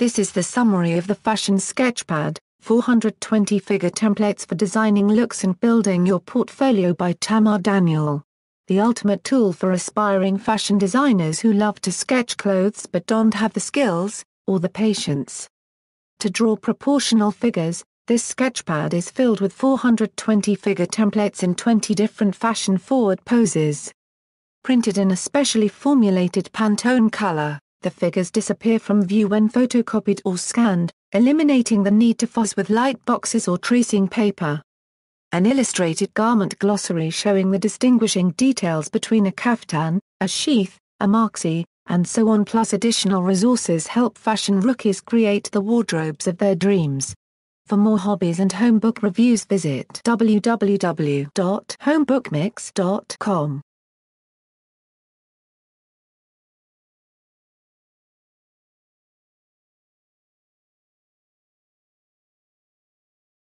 This is the summary of the Fashion Sketchpad, 420 figure templates for designing looks and building your portfolio by Tamar Daniel. The ultimate tool for aspiring fashion designers who love to sketch clothes but don't have the skills, or the patience. To draw proportional figures, this sketchpad is filled with 420 figure templates in 20 different fashion-forward poses. Printed in a specially formulated Pantone color the figures disappear from view when photocopied or scanned, eliminating the need to fuss with light boxes or tracing paper. An illustrated garment glossary showing the distinguishing details between a kaftan, a sheath, a marxi, and so on plus additional resources help fashion rookies create the wardrobes of their dreams. For more hobbies and homebook reviews visit www.homebookmix.com.